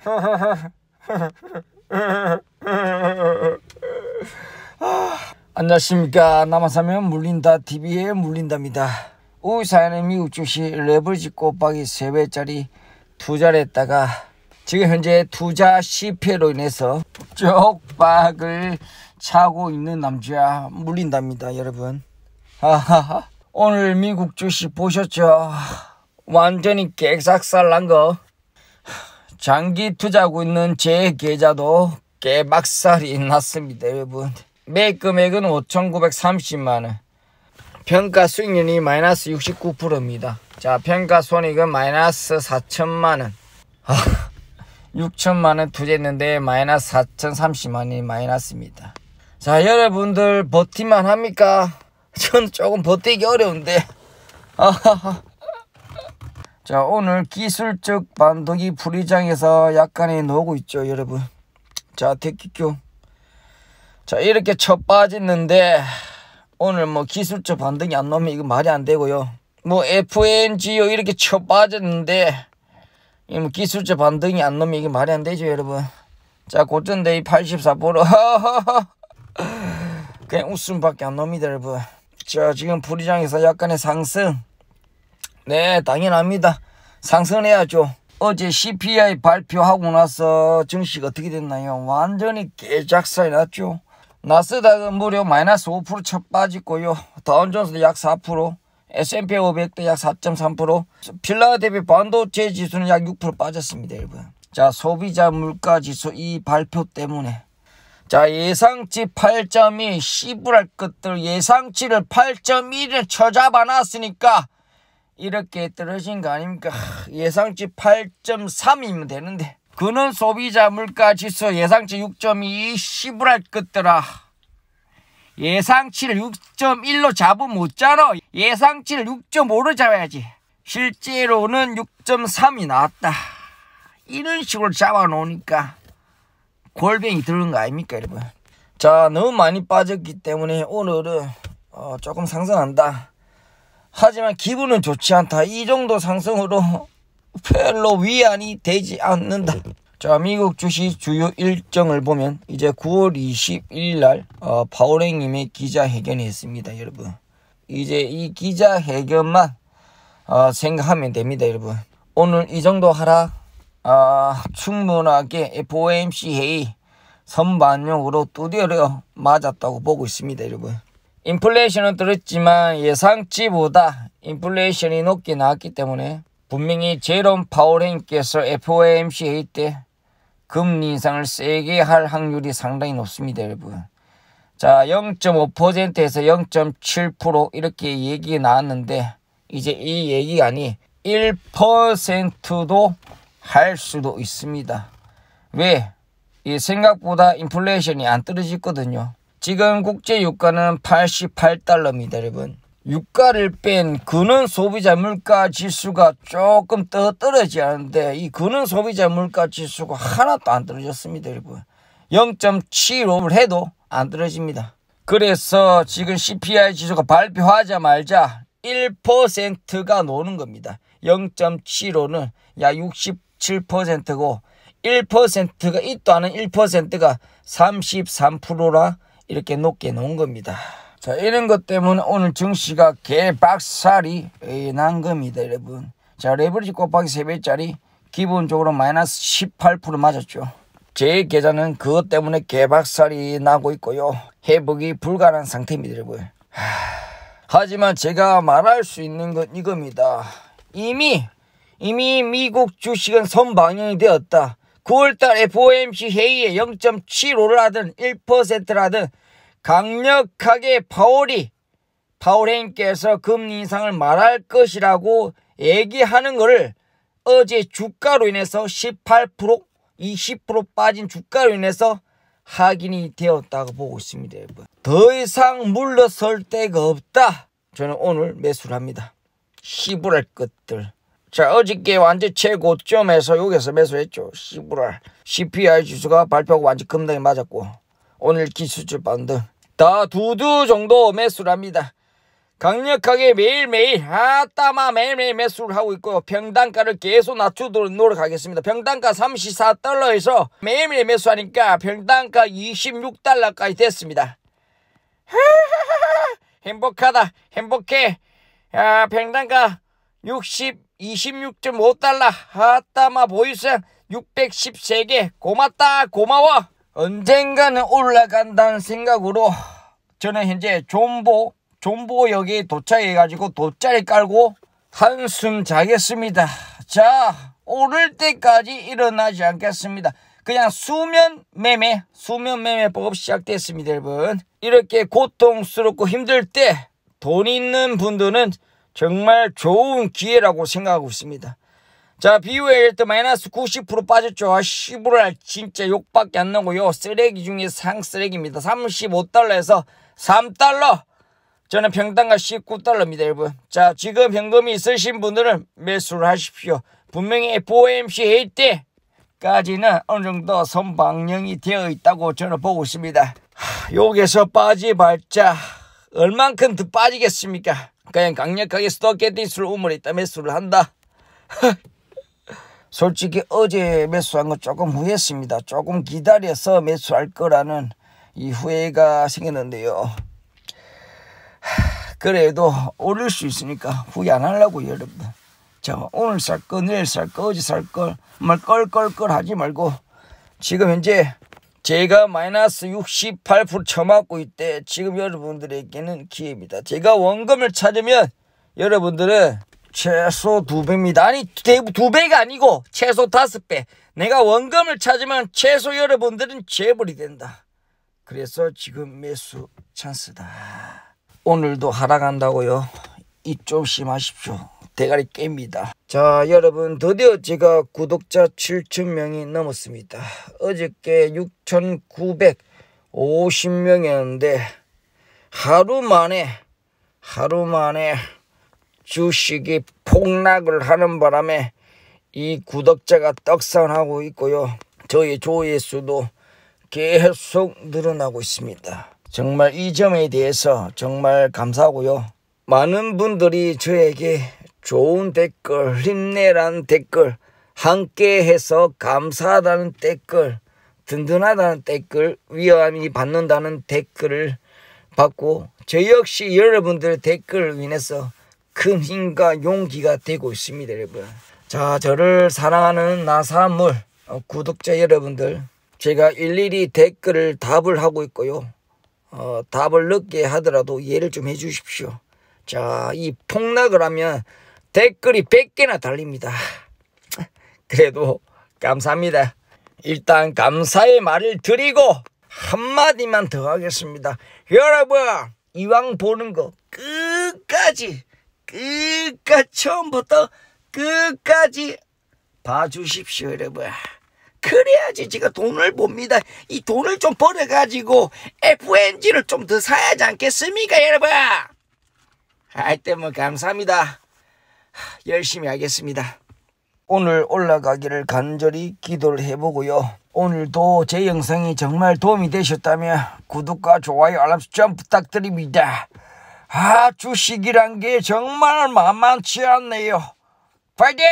안녕하십니까 남한사면 물린다 TV에 물린답니다 우리 사연의 미국 주식 레버지 꼬박이 3배짜리 투자를 했다가 지금 현재 투자 실패로 인해서 쪽박을 차고 있는 남자 물린답니다 여러분 오늘 미국 주식 보셨죠? 완전히 객삭살난 거 장기 투자하고 있는 제 계좌도 개박살이 났습니다 여러분 매입 금액은 5,930만원 평가 수익률이 마이너스 69%입니다 자 평가 손익은 마이너스 4천만원 아, 6천만원 투자했는데 마이너스 4,030만원이 마이너스입니다 자 여러분들 버티만 합니까? 전 조금 버티기 어려운데 아하하 자 오늘 기술적 반도기 불이장에서 약간의 나오고 있죠 여러분 자 대기교 자 이렇게 쳐 빠졌는데 오늘 뭐 기술적 반등이 안 나오면 이거 말이 안 되고요 뭐 FNGO 이렇게 쳐 빠졌는데 이뭐 기술적 반등이 안 나오면 이게 말이 안 되죠 여러분 자 고전데이 84% 그냥 웃음밖에 안 나옵니다 여러분 자 지금 불이장에서 약간의 상승 네, 당연합니다. 상승해야죠. 어제 CPI 발표하고 나서 증시가 어떻게 됐나요? 완전히 개작살 났죠. 나스닥은 무려 마이너스 5%쳐 빠졌고요. 다운존스도 약 4%, S&P 500도 약 4.3%, 필라델피 반도체 지수는 약 6% 빠졌습니다, 여러분. 자, 소비자 물가 지수 이 발표 때문에 자, 예상치 8.2, 시부랄 것들 예상치를 8.1을 쳐잡아 놨으니까 이렇게 떨어진 거 아닙니까? 예상치 8.3이면 되는데 그는 소비자 물가 지수 예상치 6.2 시부랄 것더라 예상치를 6.1로 잡으면 못 자라. 예상치를 6.5로 잡아야지. 실제로는 6.3이 나왔다. 이런 식으로 잡아놓으니까 골뱅이 들은 거 아닙니까 여러분? 자 너무 많이 빠졌기 때문에 오늘은 어, 조금 상승한다. 하지만 기분은 좋지 않다. 이 정도 상승으로 별로 위안이 되지 않는다. 자, 미국 주식 주요 일정을 보면 이제 9월 21일 날 어, 파월행님의 기자회견이 있습니다, 여러분. 이제 이 기자회견만 어, 생각하면 됩니다, 여러분. 오늘 이 정도 하라 어, 충분하게 FOMC 회의 선반영으로 두드려 맞았다고 보고 있습니다, 여러분. 인플레이션은 떨어졌지만 예상치보다 인플레이션이 높게 나왔기 때문에 분명히 제롬 파월 행께서 FOMC 회의 때 금리 인상을 세게 할 확률이 상당히 높습니다, 여러분. 자, 0.5%에서 0.7% 이렇게 얘기 나왔는데 이제 이 얘기가 아니 1%도 할 수도 있습니다. 왜? 이 생각보다 인플레이션이 안 떨어지거든요. 지금 국제 유가는 88달러입니다, 여러분. 유가를 뺀 근원 소비자 물가 지수가 조금 더 떨어지지 않은데 이 근원 소비자 물가 지수가 하나도 안 떨어졌습니다, 여러분. 0.75를 해도 안 떨어집니다. 그래서 지금 CPI 지수가 발표하자 말자 1%가 노는 겁니다. 0.75는 약 67%고 1%가 있도 않는 1%가 33%라 이렇게 높게 놓은 겁니다. 자 이런 것 때문에 오늘 증시가 개박살이 난 겁니다 여러분. 자 레버리지 곱하기 3배짜리 기본적으로 마이너스 18% 맞았죠. 제 계좌는 그것 때문에 개박살이 나고 있고요. 회복이 불가능한 상태입니다 여러분. 하... 하지만 제가 말할 수 있는 건 이겁니다. 이미 이미 미국 주식은 선방영이 되었다. 9월달 FOMC 회의에 0.75를 하든 1%라든 강력하게 파월이 파월행께서 금리 인상을 말할 것이라고 얘기하는 것을 어제 주가로 인해서 18% 20% 빠진 주가로 인해서 확인이 되었다고 보고 있습니다. 여러분. 더 이상 물러설 데가 없다. 저는 오늘 매수를 합니다. 시부랄 것들. 자, 어저께 완전 최고점에서 여기서 매수했죠. 시부랄. CPI 지수가 발표하고 완전 금등이 맞았고 오늘 기술주 반등. 다 두두 정도 매수랍니다. 강력하게 매일매일 아따마 매일매일 매수를 하고 있고 평단가를 계속 낮추도록 노력하겠습니다. 평단가 34달러에서 매일매일 매수하니까 평단가 26달러까지 됐습니다. 행복하다 행복해 아 평단가 60, 26.5달러 하따마 보이상 613개 고맙다 고마워 언젠가는 올라간다는 생각으로 저는 현재 존보 존보역에 도착해가지고 돗자리 깔고 한숨 자겠습니다 자 오를 때까지 일어나지 않겠습니다 그냥 수면 매매 수면 매매법 시작됐습니다 여러분 이렇게 고통스럽고 힘들 때 돈 있는 분들은 정말 좋은 기회라고 생각하고 있습니다. 자, 비유에 일때 마이너스 90% 빠졌죠. 아, 1 0불 진짜 욕밖에 안 나고요. 쓰레기 중에 상 쓰레기입니다. 35달러에서 3달러. 저는 평당가 19달러입니다, 여러분. 자, 지금 현금이 있으신 분들은 매수를 하십시오. 분명히 FOMC 회의 까지는 어느 정도 선방영이 되어 있다고 저는 보고 있습니다. 하, 여기서 빠지발자 얼만큼 더 빠지겠습니까? 그냥 강력하게 스도켓비술 우물에 있다 매수를 한다. 솔직히 어제 매수한 거 조금 후회했습니다. 조금 기다려서 매수할 거라는 이 후회가 생겼는데요. 그래도 오를 수 있으니까 후회 안 하려고 여러분. 자 오늘 살 거, 내일 살 거, 어제 살 거, 말 껄껄껄 하지 말고 지금 현재 제가 마이너스 68%처맞고 있대. 지금 여러분들에게는 기회입니다. 제가 원금을 찾으면 여러분들은 최소 두배입니다 아니 두배가 아니고 최소 다섯 배 내가 원금을 찾으면 최소 여러분들은 재벌이 된다. 그래서 지금 매수 찬스다. 오늘도 하락한다고요. 입 조심하십시오. 대가리 깹니다. 자 여러분 드디어 제가 구독자 7천명이 넘었습니다. 어저께 6,950명이었는데 하루 만에 하루 만에 주식이 폭락을 하는 바람에 이 구독자가 떡상하고 있고요. 저의 조회수도 계속 늘어나고 있습니다. 정말 이 점에 대해서 정말 감사하고요. 많은 분들이 저에게 좋은 댓글, 힘내라는 댓글, 함께해서 감사하다는 댓글, 든든하다는 댓글, 위안이 받는다는 댓글을 받고 저 역시 여러분들 댓글을 인해서 큰 힘과 용기가 되고 있습니다 여러분 자 저를 사랑하는 나사물 어, 구독자 여러분들 제가 일일이 댓글을 답을 하고 있고요 어, 답을 늦게 하더라도 이해를 좀 해주십시오 자 이 폭락을 하면 댓글이 100개나 달립니다. 그래도 감사합니다. 일단 감사의 말을 드리고 한마디만 더 하겠습니다. 여러분 이왕 보는 거 끝까지 끝까지 처음부터 끝까지 봐주십시오 여러분. 그래야지 제가 돈을 봅니다. 이 돈을 좀 벌어가지고 FNG를 좀 더 사야지 않겠습니까 여러분. 하여튼 뭐 감사합니다. 열심히 하겠습니다. 오늘 올라가기를 간절히 기도를 해보고요. 오늘도 제 영상이 정말 도움이 되셨다면 구독과 좋아요 알람 수정 부탁드립니다. 아 주식이란 게 정말 만만치 않네요. 파이팅!